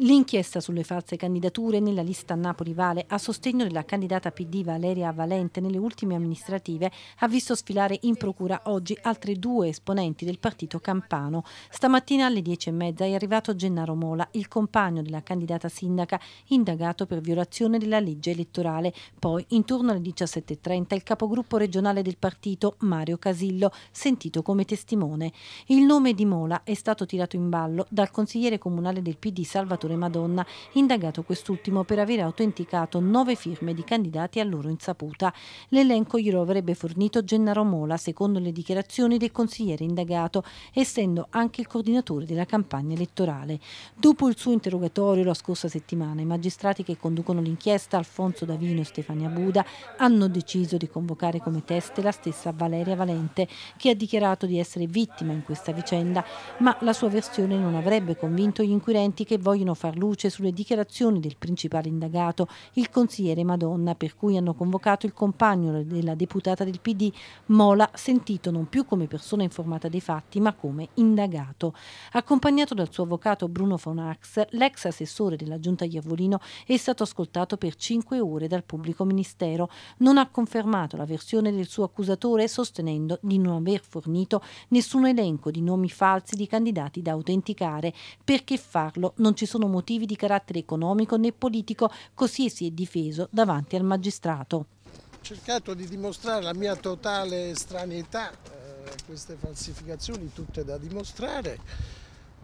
L'inchiesta sulle false candidature nella lista Napoli Vale a sostegno della candidata PD Valeria Valente nelle ultime amministrative ha visto sfilare in procura oggi altri due esponenti del partito campano. Stamattina alle 10.30 è arrivato Gennaro Mola, il compagno della candidata sindaca, indagato per violazione della legge elettorale. Poi, intorno alle 17.30, il capogruppo regionale del partito, Mario Casillo, sentito come testimone. Il nome di Mola è stato tirato in ballo dal consigliere comunale del PD Salvatore Salvatore Madonna, indagato quest'ultimo per aver autenticato nove firme di candidati a loro insaputa. L'elenco glielo avrebbe fornito Gennaro Mola, secondo le dichiarazioni del consigliere indagato, essendo anche il coordinatore della campagna elettorale. Dopo il suo interrogatorio la scorsa settimana, i magistrati che conducono l'inchiesta, Alfonso Davino e Stefania Buda, hanno deciso di convocare come teste la stessa Valeria Valente, che ha dichiarato di essere vittima in questa vicenda, ma la sua versione non avrebbe convinto gli inquirenti che vogliono far luce sulle dichiarazioni del principale indagato, il consigliere Madonna, per cui hanno convocato il compagno della deputata del PD, Mola, sentito non più come persona informata dei fatti, ma come indagato. Accompagnato dal suo avvocato Bruno Fonax, l'ex assessore della giunta Iavolino è stato ascoltato per cinque ore dal pubblico ministero. Non ha confermato la versione del suo accusatore, sostenendo di non aver fornito nessun elenco di nomi falsi di candidati da autenticare. Perché farlo? Non ci sono sono motivi di carattere economico né politico, così si è difeso davanti al magistrato. Ho cercato di dimostrare la mia totale stranità a eh, queste falsificazioni, tutte da dimostrare.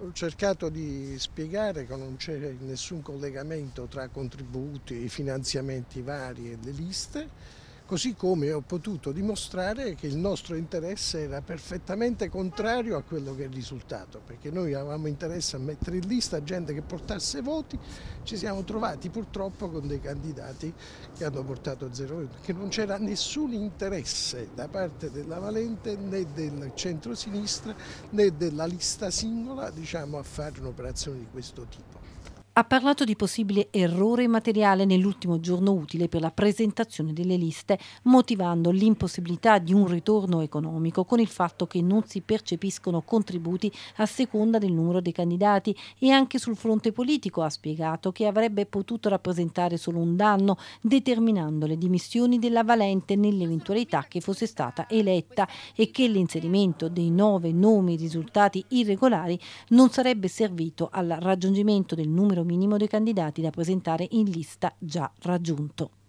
Ho cercato di spiegare che non c'è nessun collegamento tra contributi, finanziamenti vari e le liste così come ho potuto dimostrare che il nostro interesse era perfettamente contrario a quello che è il risultato, perché noi avevamo interesse a mettere in lista gente che portasse voti, ci siamo trovati purtroppo con dei candidati che hanno portato zero voti, perché non c'era nessun interesse da parte della Valente né del centro-sinistra né della lista singola diciamo, a fare un'operazione di questo tipo ha parlato di possibile errore materiale nell'ultimo giorno utile per la presentazione delle liste, motivando l'impossibilità di un ritorno economico con il fatto che non si percepiscono contributi a seconda del numero dei candidati e anche sul fronte politico ha spiegato che avrebbe potuto rappresentare solo un danno, determinando le dimissioni della Valente nell'eventualità che fosse stata eletta e che l'inserimento dei nove nomi risultati irregolari non sarebbe servito al raggiungimento del numero numero minimo dei candidati da presentare in lista già raggiunto.